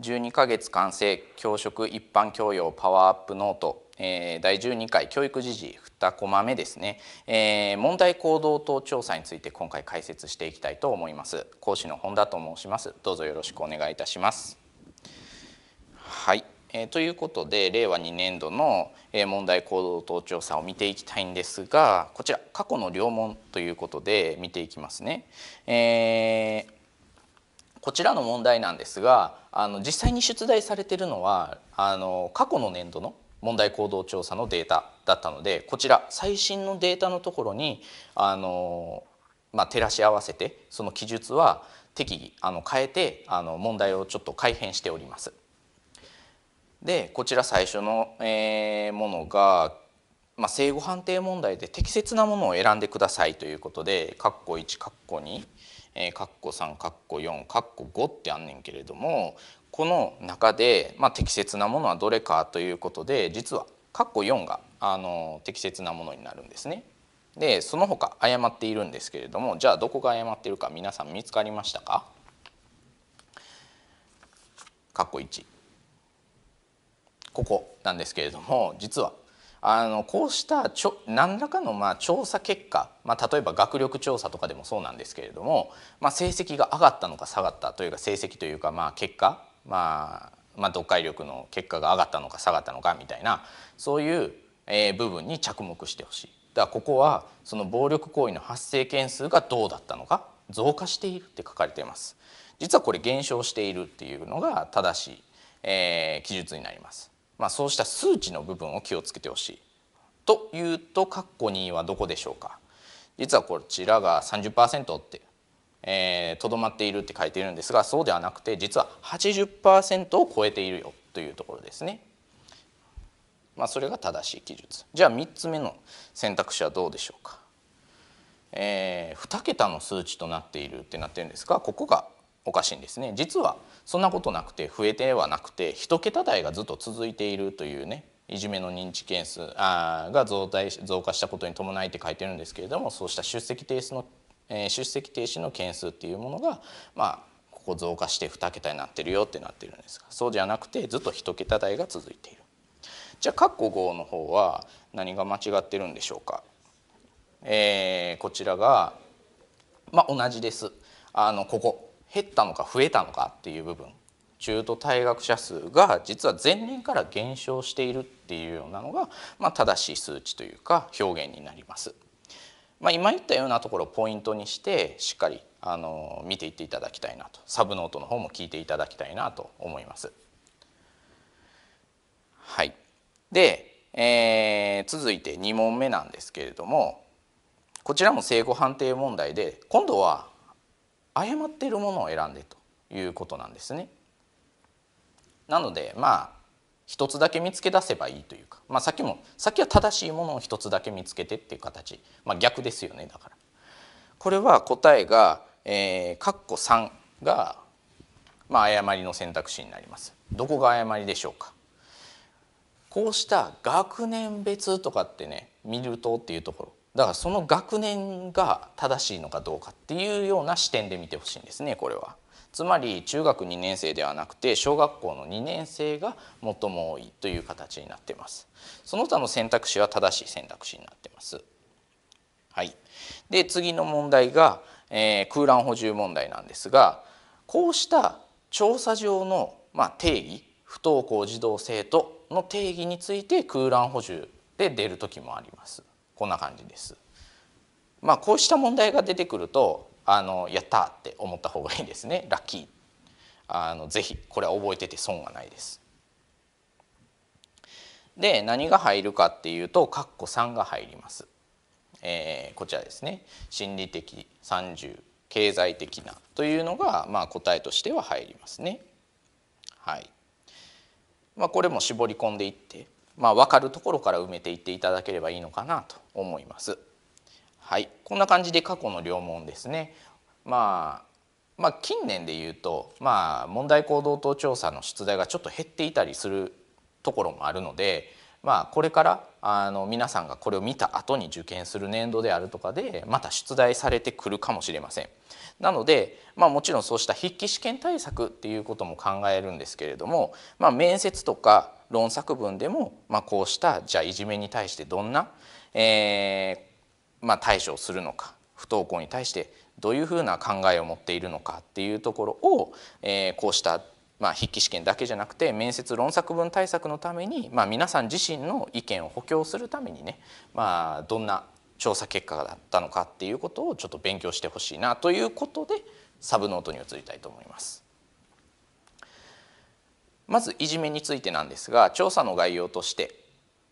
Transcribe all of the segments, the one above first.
12ヶ月完成教職一般教養パワーアップノート、えー、第12回教育時事2コマ目ですね、えー、問題行動等調査について今回解説していきたいと思います講師の本田と申しますどうぞよろしくお願いいたしますはい、えー、ということで令和2年度の問題行動等調査を見ていきたいんですがこちら過去の両問ということで見ていきますね、えー、こちらの問題なんですがあの実際に出題されてるのはあの過去の年度の問題行動調査のデータだったのでこちら最新のデータのところにあの、まあ、照らし合わせてその記述は適宜あの変えてあの問題をちょっと改変しております。でこちら最初の、えー、ものが、まあ、正誤判定問題で適切なものを選んでくださいということで括弧1括弧2。えー、3カッ4カッ5ってあんねんけれどもこの中で、まあ、適切なものはどれかということで実はカッ4があの適切なものになるんですね。でその他誤っているんですけれどもじゃあどこが誤っているか皆さん見つかりましたかカッ1ここなんですけれども実はあのこうしたちょ何らかのまあ調査結果、まあ、例えば学力調査とかでもそうなんですけれども、まあ、成績が上がったのか下がったというか成績というかまあ結果、まあ、まあ読解力の結果が上がったのか下がったのかみたいなそういう、えー、部分に着目してほしい。だからここはその暴力行為の発生件数がどうだったのか増加しているって書かれています。実はこれ減少しているっていうのが正しい、えー、記述になります。まあ、そうした数値の部分を気をつけてほしいというと括弧2はどこでしょうか実はこちらが30%ってとど、えー、まっているって書いているんですがそうではなくて実は80%を超えているよというところですね。まあ、それが正しい記述じゃあ3つ目の選択肢はどうでしょうか、えー、2桁の数値となっているってなってるんですがここがおかしいんですね実はそんなことなくて増えてはなくて1桁台がずっと続いているというねいじめの認知件数あが増大増加したことに伴いって書いてるんですけれどもそうした出席停止の、えー、出席停止の件数っていうものがまあここ増加して2桁になってるよってなってるんですがそうじゃなくてずっと1桁台が続いている。じゃあ括弧5の方は何が間違ってるんでしょうか、えー、こちらが、まあ、同じですあのここ減ったのか増えたのかっていう部分中途退学者数が実は前年から減少しているっていうようなのが、まあ、正しい数値というか表現になります。まあ、今言ったようなところをポイントにしてしっかりあの見ていっていただきたいなとサブノートの方も聞いていただきたいなと思います。はい、で、えー、続いて2問目なんですけれどもこちらも正誤判定問題で今度は誤っているものを選んでということなんですね。なのでまあ一つだけ見つけ出せばいいというか、まあ、さっきもさっきは正しいものを一つだけ見つけてっていう形、まあ、逆ですよねだから。これは答えが、えー、括弧3が、まあ、誤りの選択肢になります。どこが誤りでしょうかこうした学年別とかってね見るとっていうところだからその学年が正しいのかどうかっていうような視点で見てほしいんですねこれは。つまり中学2年生ではなくて小学校の2年生が最も多いという形になってます。その他の選択肢は正しい選択肢になってます。はい、で次の問題が、えー、空欄補充問題なんですがこうした調査上の、まあ、定義不登校児童生徒の定義について空欄補充で出る時もあります。こんな感じです。まあ、こうした問題が出てくるとあのやったって思った方がいいですねラッキーあのぜひこれは覚えてて損はないです。で何が入るかっていうと括弧3が入ります、えー、こちらですね心理的30経済的なというのが、まあ、答えとしては入りますね。はいまあ、これも絞り込んでいってまあ、分かるところから埋めていっていただければいいのかなと思います。はい、こんな感じで過去の両問ですね。まあまあ、近年で言うと、まあ、問題行動等調査の出題がちょっと減っていたりするところもあるので、まあ、これからあの皆さんがこれを見た後に受験する年度であるとかでまた出題されてくるかもしれません。なので、まあ、もちろんそうした筆記試験対策っていうことも考えるんですけれども、まあ、面接とか論作文でも、まあ、こうしたじゃあいじめに対してどんな、えーまあ、対処をするのか不登校に対してどういうふうな考えを持っているのかっていうところを、えー、こうしたまあ、筆記試験だけじゃなくて面接論作文対策のために、まあ、皆さん自身の意見を補強するためにね、まあ、どんな調査結果だったのかっていうことをちょっと勉強してほしいなということでサブノートに移りたいと思います。まずいじめについてなんですが調査の概要として、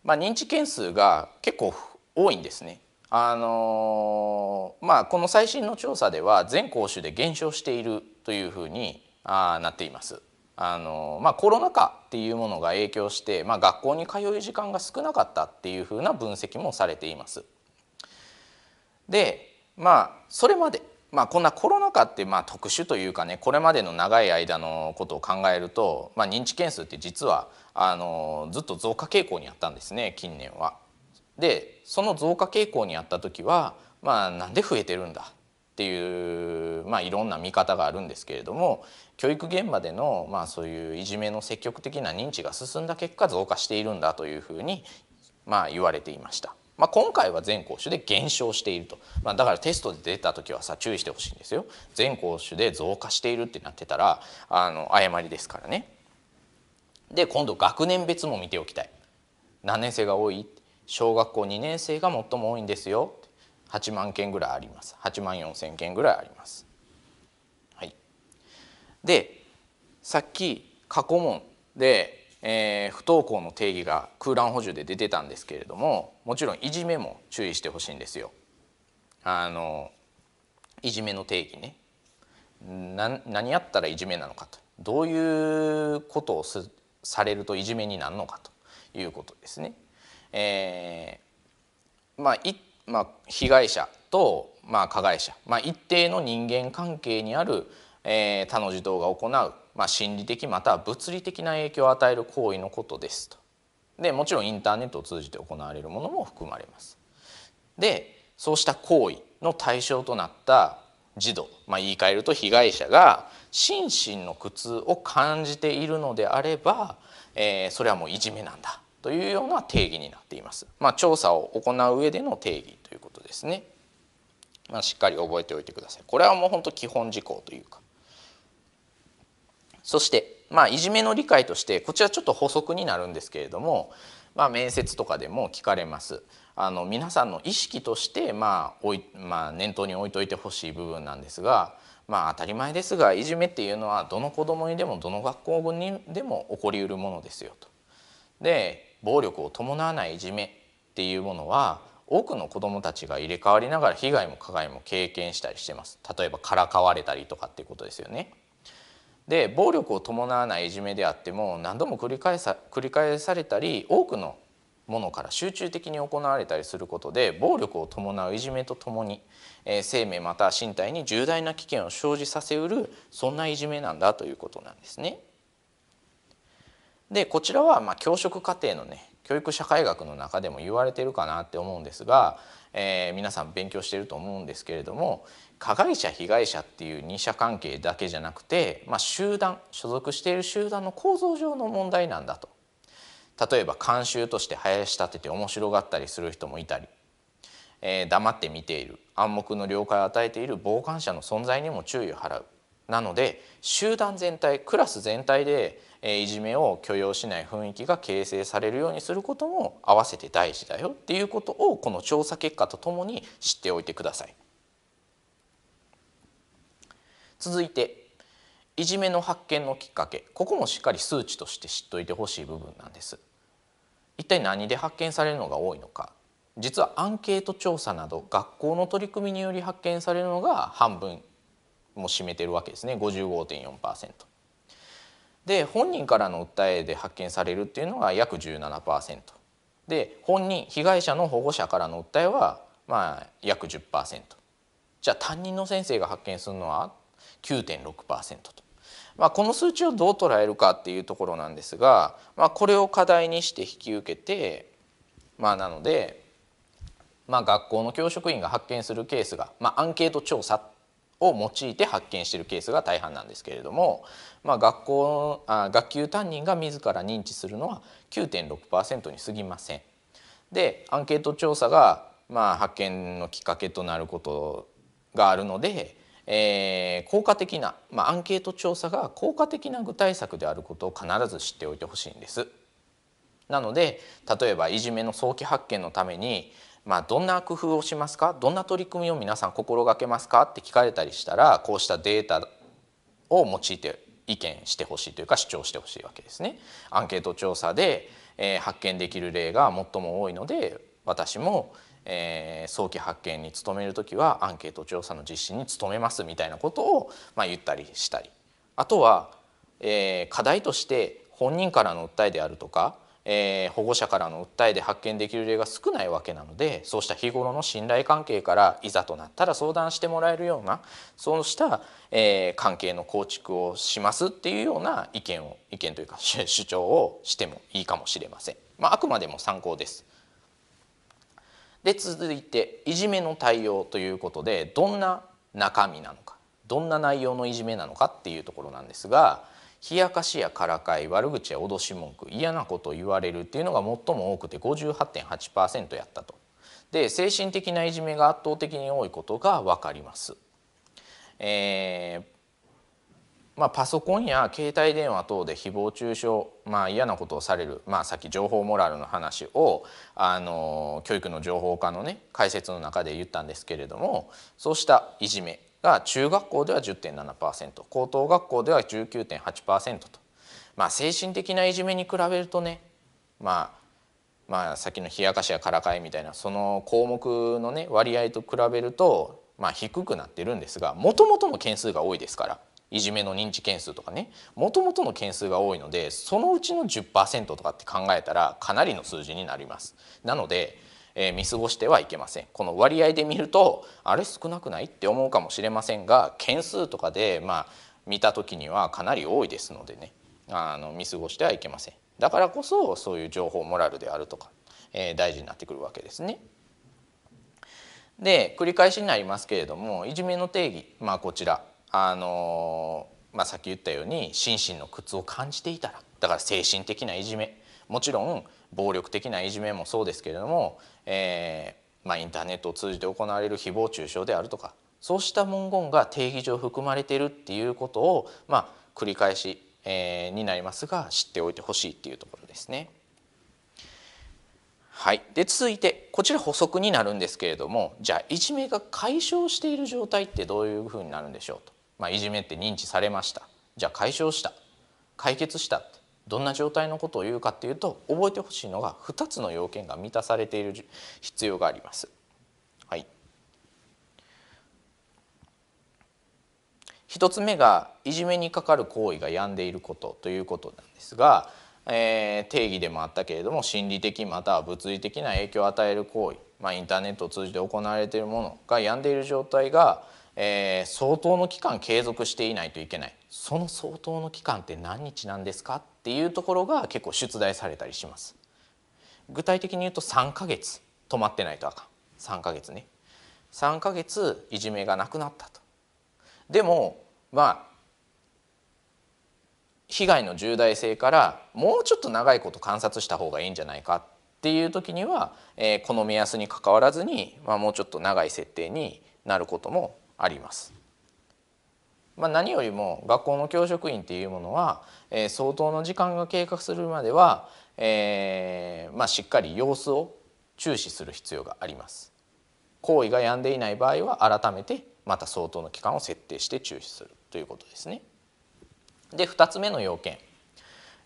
まあ、認知件数が結構多いんですね。あのー、まあ、この最新の調査では全校種で減少しているというふうにあなっています。あのまあ、コロナ禍っていうものが影響して、まあ、学校に通う時間が少なかったっていうふうな分析もされています。でまあそれまでまあ、こんなコロナ禍ってまあ特殊というかねこれまでの長い間のことを考えると、まあ、認知件数って実はあのずっと増加傾向にあったんですね近年は。でその増加傾向にあった時は、まあ、なんで増えてるんだっていう、まあ、いろんな見方があるんですけれども教育現場での、まあ、そういういじめの積極的な認知が進んだ結果増加しているんだというふうに、まあ、言われていました。まあ、今回は全校種で減少していると、まあ、だからテストで出た時はさ注意してほしいんですよ全校種で増加しているってなってたらあの誤りですからねで今度学年別も見ておきたい何年生が多い小学校2年生が最も多いんですよ8万件ぐらいあります8万4千件ぐらいあります、はい、でさっき過去問でえー、不登校の定義が空欄補充で出てたんですけれどももちろんいじめも注意してほしいんですよ。あのいじめの定義ね何やったらいじめなのかとどういうことをされるといじめになるのかということですね。えー、まあいまあ、被害者と、まあ、加害者、まあ、一定の人間関係にある、えー、他の児童が行うまあ、心理的または物理的な影響を与える行為のことですと。でもちろんインターネットを通じて行われるものも含まれます。でそうした行為の対象となった児童、まあ、言い換えると被害者が心身の苦痛を感じているのであれば、えー、それはもういじめなんだというような定義になっています。まあ、調査を行う上での定義ということですね。まあ、しっかり覚えておいてください。これはもう本当基本事項というか。そして、まあ、いじめの理解としてこちらちょっと補足になるんですけれども、まあ、面接とかでも聞かれます。あの皆さんの意識として、まあおいまあ、念頭に置いといてほしい部分なんですが、まあ、当たり前ですがいじめっていうのはどの子どもにでもどの学校にでも起こりうるものですよと。で暴力を伴わないいじめっていうものは多くの子どもたちが入れ替わりながら被害も加害も経験したりしてます。例えばからかわれたりとかっていうことですよね。で暴力を伴わないいじめであっても何度も繰り返さ繰り返されたり多くのものから集中的に行われたりすることで暴力を伴ういじめとともに、えー、生命または身体に重大な危険を生じさせうるそんないじめなんだということなんですね。でこちらはまあ教職課程のね教育社会学の中でも言われてるかなって思うんですがえー、皆さん勉強していると思うんですけれども加害者被害者っていう二者関係だけじゃなくて、まあ、集団所属している集団の構造上の問題なんだと。例えば慣習として林立てて面白がったりする人もいたり、えー、黙って見ている暗黙の了解を与えている傍観者の存在にも注意を払うなので集団全体クラス全体でえいじめを許容しない雰囲気が形成されるようにすることも合わせて大事だよっていうことをこの調査結果とともに知っておいてください。続いていじめの発見のきっかけここもしっかり数値として知っといてほしい部分なんです。一体何で発見されるのが多いのか実はアンケート調査など学校の取り組みにより発見されるのが半分も占めてるわけですね55.4%。で本人からの訴えで発見されるっていうのが約17%で本人被害者の保護者からの訴えはまあ約10%じゃあ担任の先生が発見するのは9.6%と、まあ、この数値をどう捉えるかっていうところなんですが、まあ、これを課題にして引き受けてまあなので、まあ、学校の教職員が発見するケースが、まあ、アンケート調査を用いて発見しているケースが大半なんですけれども、まあ、学校あ学級担任が自ら認知するのは9.6%に過ぎません。でアンケート調査が、まあ、発見のきっかけとなることがあるので、えー、効果的な、まあ、アンケート調査が効果的な具体策であることを必ず知っておいてほしいんです。なので例えばいじめの早期発見のために、まあ、どんな工夫をしますかどんな取り組みを皆さん心がけますかって聞かれたりしたらこうしたデータを用いて意見してほしいというか主張してほしいわけですね。アンケート調査で、えー、発見できる例が最も多いので私も、えー、早期発見に努める時はアンケート調査の実施に努めますみたいなことを、まあ、言ったりしたりあとは、えー、課題として本人からの訴えであるとかえー、保護者からの訴えで発見できる例が少ないわけなのでそうした日頃の信頼関係からいざとなったら相談してもらえるようなそうした、えー、関係の構築をしますっていうような意見を意見というか主張をしてもいいかもしれません。まあ、あくまでも参考です。で続いていじめの対応ということでどんな中身なのかどんな内容のいじめなのかっていうところなんですが。冷やかしやからかい悪口や脅し文句嫌なことを言われるっていうのが最も多くて58.8%やったと。で精神的ないじめが圧倒的に多いことが分かります。えーまあ、パソコンや携帯電話等で誹謗中傷、まあ、嫌なことをされる、まあ、さっき情報モラルの話をあの教育の情報化のね解説の中で言ったんですけれどもそうしたいじめが中学校では10.7%高等学校では19.8%と、まあ、精神的ないじめに比べるとね、まあ、まあさっきの冷やかしやからかいみたいなその項目のね割合と比べると、まあ、低くなってるんですがもともとの件数が多いですからいじめの認知件数とかねもともとの件数が多いのでそのうちの10%とかって考えたらかなりの数字になります。なのでえ見過ごしてはいけませんこの割合で見るとあれ少なくないって思うかもしれませんが件数とかでまあ見た時にはかなり多いですのでねあの見過ごしてはいけませんだからこそそういう情報モラルであるとか、えー、大事になってくるわけですね。で繰り返しになりますけれどもいじめの定義、まあ、こちら、あのー、まあ、さっき言ったように心身の苦痛を感じていたらだから精神的ないじめもちろん暴力的ないじめもそうですけれども、えー、まあ、インターネットを通じて行われる誹謗中傷であるとかそうした文言が定義上含まれているっていうことを、まあ、繰り返し、えー、になりますが知っておいてほしいっていうところですね。はい、で続いてこちら補足になるんですけれどもじゃあいじめが解消している状態ってどういうふうになるんでしょうと、まあ、いじめって認知されましたじゃあ解消した解決したどんな状態のことを言うかっていうと覚えてほしいのが2つの要件が満たされている必要があります。はい、1つ目がいじめにかかる行為が病んでいることということなんですが、えー、定義でもあったけれども心理的または物理的な影響を与える行為、まあ、インターネットを通じて行われているものが病んでいる状態が、えー、相当の期間継続していないといけないその相当の期間って何日なんですかっていうところが結構出題されたりします。具体的に言うと3ヶ月止まってないとあかん3ヶ月ね3ヶ月いじめがなくなったとでもまあ被害の重大性からもうちょっと長いこと観察した方がいいんじゃないかっていう時には、えー、この目安にかかわらずに、まあ、もうちょっと長い設定になることもあります。まあ、何よりも学校の教職員っていうものは、えー、相当の時間が経過するまでは、えー、まあ、しっかり様子を注視する必要があります。行為が止んでいない場合は改めてまた相当の期間を設定して注視するということですね。で2つ目の要件、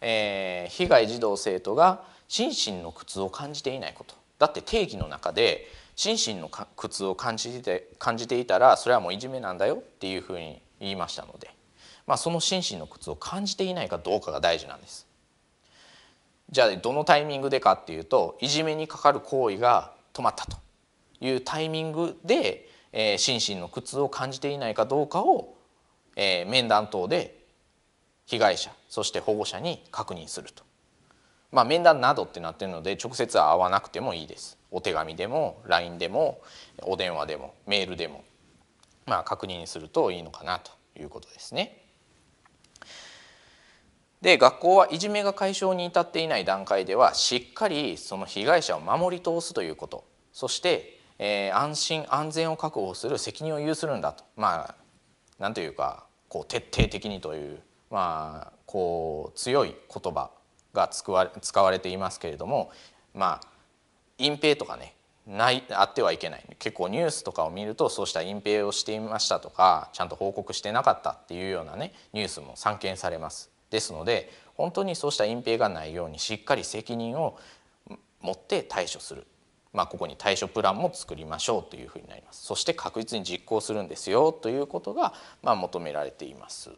えー、被害児童生徒が心身の苦痛を感じていないことだって定義の中で心身の苦痛を感じて感じていたらそれはもういじめなんだよっていうふうに言いましたので、まあ、その心身の苦痛を感じていないかどうかが大事なんです。じゃあどのタイミングでかっていうといじめにかかる行為が止まったというタイミングで、えー、心身の苦痛を感じていないかどうかを、えー、面談等で被害者そして保護者に確認すると、まあ、面談などってなってるので直接会わなくてもいいですお手紙でも LINE でもお電話でもメールでもまあ、確認するといいのかなということですね。で学校はいじめが解消に至っていない段階ではしっかりその被害者を守り通すということそして、えー、安心安全を確保する責任を有するんだとまあなんというかこう徹底的にという,、まあ、こう強い言葉が使われていますけれどもまあ隠蔽とかねないあってはいけない結構ニュースとかを見るとそうした隠蔽をしていましたとかちゃんと報告してなかったっていうようなねニュースも散見されますですので本当にそうした隠蔽がないようにしっかり責任を持って対処する、まあ、ここに対処プランも作りましょうというふうになりますそして確実に実行するんですよということが、まあ、求められています。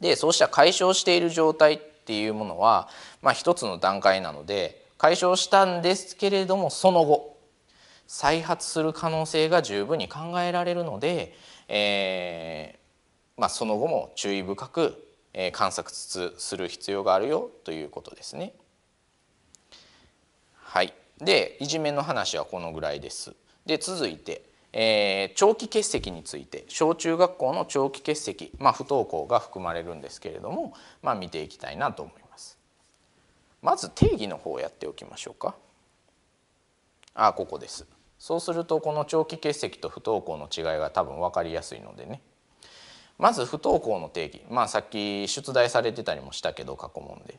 でそうした解消している状態っていうものは、まあ、一つの段階なので解消したんですけれどもその後再発する可能性が十分に考えられるので、えー、まあ、その後も注意深く、え観察する必要があるよということですね。はい、でいじめの話はこのぐらいです。で続いて、えー、長期欠席について小中学校の長期欠席、まあ、不登校が含まれるんですけれども、まあ、見ていきたいなと思います。まず定義の方をやっておきましょうか。あここです。そうするとこの長期欠席と不登校の違いが多分分かりやすいのでね。まず不登校の定義まあさっき出題されてたりもしたけど過去問で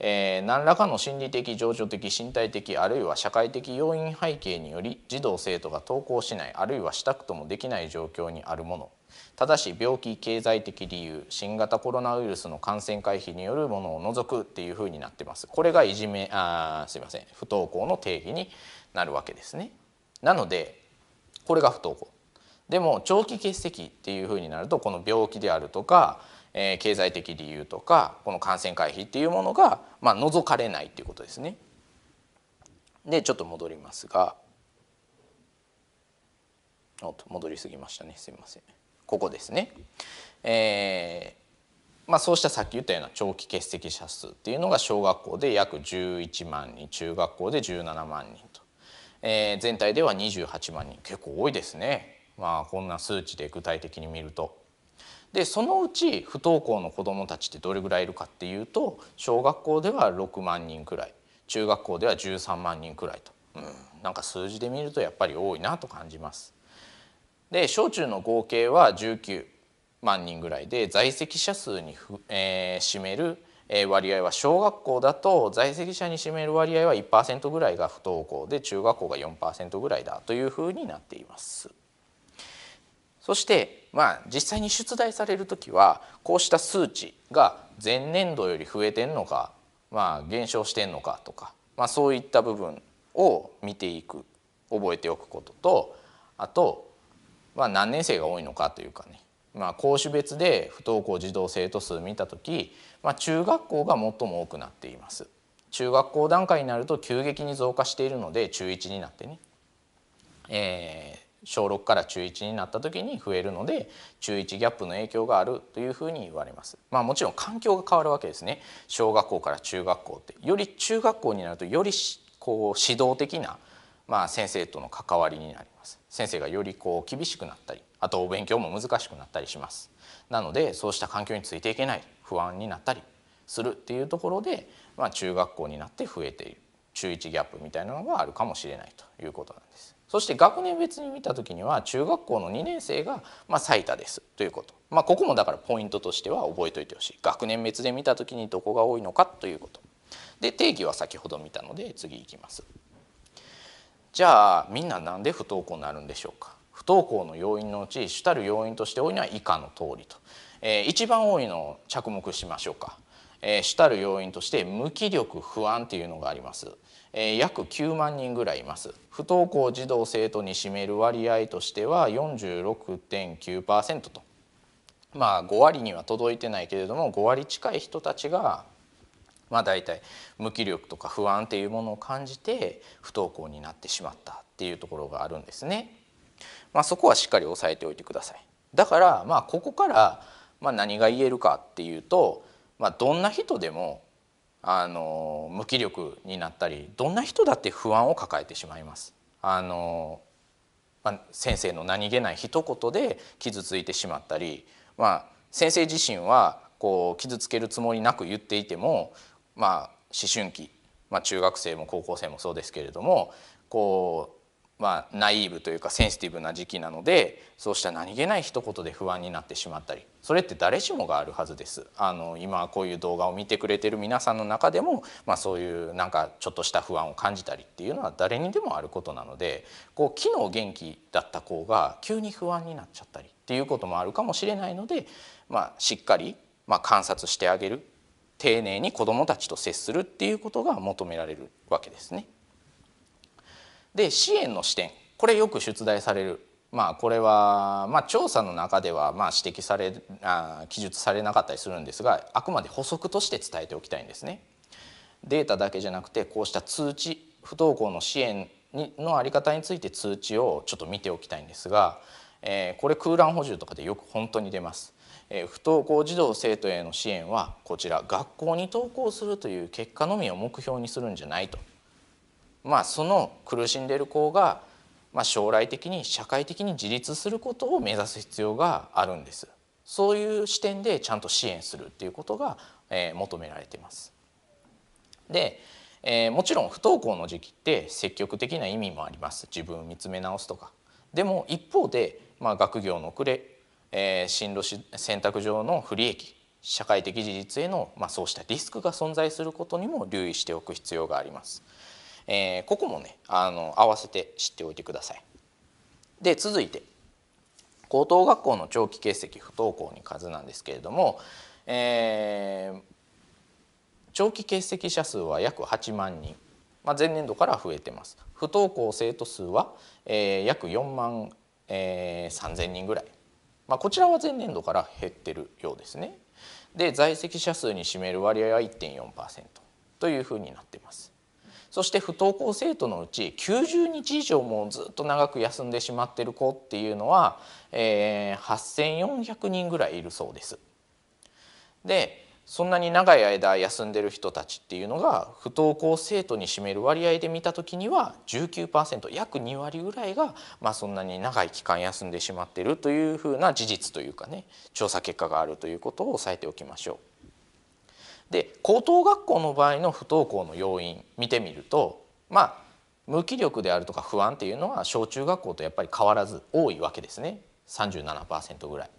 えー、何らかの心理的情緒的身体的あるいは社会的要因背景により児童生徒が登校しないあるいはしたくともできない状況にあるものただし病気経済的理由新型コロナウイルスの感染回避によるものを除くっていうふうになってますこれがいじめあすいません不登校の定義になるわけですね。なのでこれが不登校でも長期欠席っていうふうになるとこの病気であるとかえー、経済的理由とかこの感染回避っていうものが、まあ、除かれないっていうことですね。でちょっと戻りますがおっと戻りすぎましたねすみません。ここですね。えーまあ、そうしたさっき言ったような長期欠席者数っていうのが小学校で約11万人中学校で17万人と、えー、全体では28万人結構多いですね、まあ、こんな数値で具体的に見ると。でそのうち不登校の子どもたちってどれぐらいいるかっていうと小学校では6万人くらい中学校では13万人くらいと、うん、なんか数字で見るとやっぱり多いなと感じます。で小中の合計は19万人ぐらいで在籍者数にふ、えー、占める割合は小学校だと在籍者に占める割合は1%ぐらいが不登校で中学校が4%ぐらいだというふうになっています。そしてまあ、実際に出題される時はこうした数値が前年度より増えてんのか、まあ、減少してんのかとか、まあ、そういった部分を見ていく覚えておくこととあと、まあ、何年生が多いのかというかね、まあ、校別で不登校児童生徒数見た時、まあ、中学校が最も多くなっています。中学校段階になると急激に増加しているので中1になってね、え小6から中1になった時に増えるので中1ギャップの影響があるというふうに言われます。まあ、もちろん環境が変わるわけですね小学校から中学校ってより中学校になるとよりこう指導的な、まあ、先生との関わりになります先生がよりこう厳しくなったりあとお勉強も難しくなったりしますなのでそうした環境についていけない不安になったりするっていうところで、まあ、中学校になって増えている中1ギャップみたいなのがあるかもしれないということなんです。そして学年別に見た時には中学校の2年生がま最多ですということ、まあ、ここもだからポイントとしては覚えておいてほしい学年別で見た時にどこが多いのかということで定義は先ほど見たので次いきますじゃあみんななんで不登校になるんでしょうか不登校の要因のうち主たる要因として多いのは以下の通りと、えー、一番多いのを着目しましょうかえー、主たる要因として無気力不安というのがあります、えー、約9万人ぐらいいます不登校児童生徒に占める割合としては46.9%とまあ5割には届いてないけれども5割近い人たちがまあ大体無気力とか不安っていうものを感じて不登校になってしまったっていうところがあるんですね。まあ、そこはしっかり押さえておいてください。だからまあここからまあ何が言えるかっていうとまあ、どんな人でもあの無気力になったりどんな人だって不安を抱えてしまいます。あのまあ、先生の何気ない一言で傷ついてしまったり、まあ、先生自身はこう傷つけるつもりなく言っていても、まあ、思春期、まあ、中学生も高校生もそうですけれどもこうまあ、ナイーブというかセンシティブな時期なのでそうした何気ない一言で不安になってしまったりそれって誰しもがあるはずですあの今こういう動画を見てくれてる皆さんの中でも、まあ、そういうなんかちょっとした不安を感じたりっていうのは誰にでもあることなのでこう昨日元気だった子が急に不安になっちゃったりっていうこともあるかもしれないので、まあ、しっかり、まあ、観察してあげる丁寧に子どもたちと接するっていうことが求められるわけですね。で支援の視点これよく出題されるまあ、これは、まあ、調査の中ではまあ指摘されあ記述されなかったりするんですがあくまで補足として伝えておきたいんですね。データだけじゃなくてこうした通知不登校の支援にの在り方について通知をちょっと見ておきたいんですが、えー、これ空欄補充とかでよく本当に出ます。えー、不登校児童生徒への支援はこちら学校に登校するという結果のみを目標にするんじゃないとまあ、その苦しんでいる子が、まあ、将来的に社会的に自立することを目指す必要があるんです。そういう視点でちゃんと支援するっていうことが、えー、求められてます。で、えー、もちろん不登校の時期って積極的な意味もあります自分を見つめ直すとか。でも一方で、まあ、学業の遅れ、えー、進路選択上の不利益社会的自立への、まあ、そうしたリスクが存在することにも留意しておく必要があります。えー、ここもねあの合わせて知っておいてください。で続いて高等学校の長期欠席不登校に数なんですけれども、えー、長期欠席者数は約8万人、まあ、前年度から増えてます。不登校生徒数は、えー、約4万、えー、3 0人ぐらい、まあ、こちらは前年度から減ってるようですね。で在籍者数に占める割合は1.4%というふうになってます。そして不登校生徒のうち90日以上もずっと長く休んでしまってる子っていうのは、えー、8400人ぐらいいるそうです。でそんなに長い間休んでる人たちっていうのが不登校生徒に占める割合で見た時には19%約2割ぐらいが、まあ、そんなに長い期間休んでしまってるというふうな事実というかね調査結果があるということを押さえておきましょう。で高等学校の場合の不登校の要因見てみるとまあ無気力であるとか不安っていうのは小中学校とやっぱり変わらず多いわけですね37%ぐらい。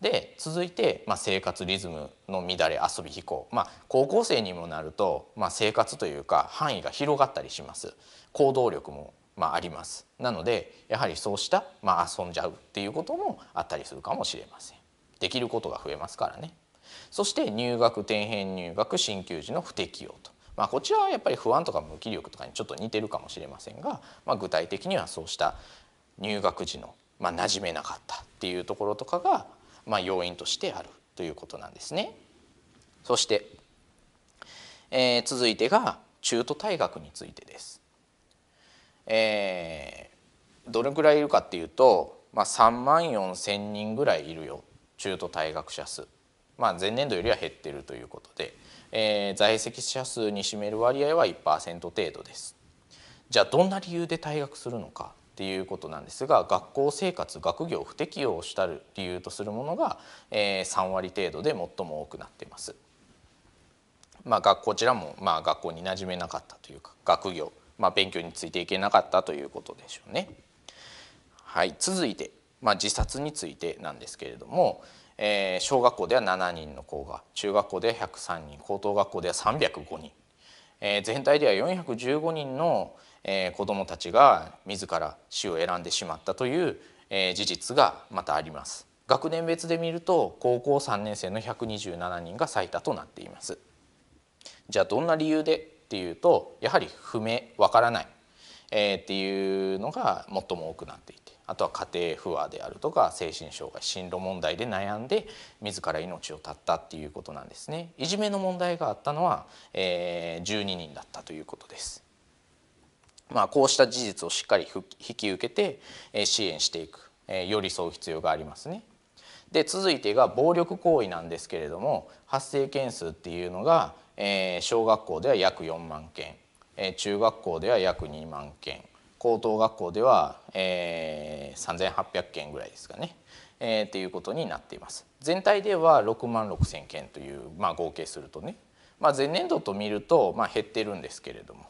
で続いて、まあ、生活リズムの乱れ遊び飛行、まあ、高校生にもなると、まあ、生活というか範囲が広がったりします行動力も、まあ、ありますなのでやはりそうした、まあ、遊んじゃうっていうこともあったりするかもしれませんできることが増えますからねそして入学転辺入学進級時の不適用と。まあ、こちらはやっぱり不安とか無気力とかにちょっと似てるかもしれませんが、まあ、具体的にはそうした入学時の、まあ、馴染めなかったっていうところとかが、まあ、要因としてあるということなんですね。そして、えー、続いてが中途退学についてです。えー、どれぐらいいるかっていうと、まあ、3万4,000人ぐらいいるよ中途退学者数。まあ、前年度よりは減っているということで、えー、在籍者数に占める割合は1%程度です。じゃあどんな理由で退学するのかっていうことなんですが学校生活学業不適応をしたる理由とするものが、えー、3割程度で最も多くなっています。まあ、こちらもまあ学校に馴染めなかったというか学業、まあ、勉強についていけなかったということでしょうね。はい、続いて、まあ、自殺についてなんですけれども、えー、小学校では7人の子が中学校では103人高等学校では305人、えー、全体では415人の、えー、子どもたちが自ら死を選んでしまったという、えー、事実がまたあります。学年別で見ると高校3年生の127人が最多となっています。じゃあどんな理由でっていうとやはり不明わからない、えー、っていうのが最も多くなっていてあとは家庭不和であるとか精神障害進路問題で悩んで自ら命を絶ったっていうことなんですねいじめの問題があったのは、えー、12人だったということですまあ、こうした事実をしっかり引き受けて、えー、支援していく、えー、寄り添う必要がありますねで続いてが暴力行為なんですけれども発生件数っていうのが、えー、小学校では約4万件、えー、中学校では約2万件高等学校では、えー、3800件ぐらいですかね、えー、っていうことになっています。全体では6万6,000件という、まあ、合計するとね、まあ、前年度と見ると、まあ、減ってるんですけれども、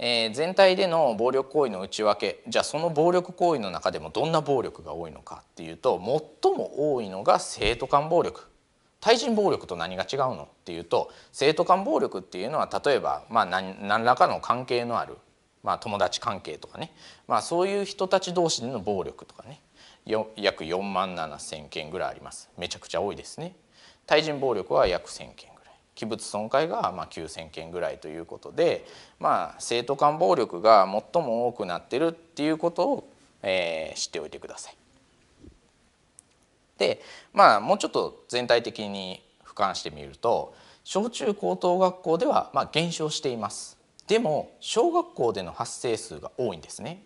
えー、全体での暴力行為の内訳じゃあその暴力行為の中でもどんな暴力が多いのかっていうと最も多いのが生徒間暴力対人暴力と何が違うのっていうと生徒間暴力っていうのは例えば、まあ何、何らかの関係のある、まあ、友達関係とかね、まあ、そういう人たち同士での暴力とかね約4万7 0件ぐらいありますめちゃくちゃ多いですね。対人暴力は約1,000件ぐらい器物損壊がまあ9,000件ぐらいということで、まあ、生徒間暴力が最も多くなってるっていうことを、えー、知っておいてください。でまあもうちょっと全体的に俯瞰してみると小中高等学校ではまあ減少していますでも小学校での発生数が多いんですね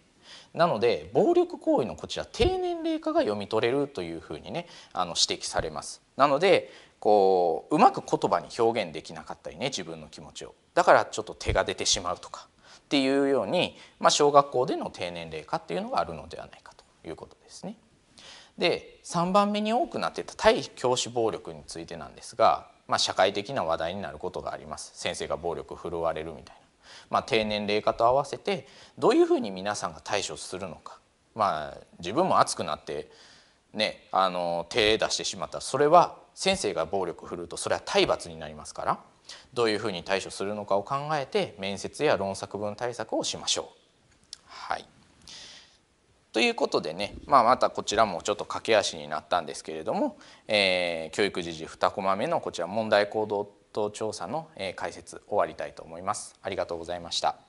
なので暴力行為のこちら低年齢化が読み取れるというふうにねあの指摘されますなのでこううまく言葉に表現できなかったりね自分の気持ちをだからちょっと手が出てしまうとかっていうように、まあ、小学校での低年齢化っていうのがあるのではないかということですね。で3番目に多くなってた対教師暴力についてなんですが、まあ、社会的な話題になることがあります先生が暴力振るわれるみたいな、まあ、低年齢化と合わせてどういうふうに皆さんが対処するのか、まあ、自分も熱くなってね、あの手出してしまったそれは先生が暴力振るうとそれは体罰になりますからどういうふうに対処するのかを考えて面接や論作文対策をしましょう。はいということでね、まあ、またこちらもちょっと駆け足になったんですけれども、えー、教育時事2コマ目のこちら問題行動と調査の解説終わりたいと思います。ありがとうございました。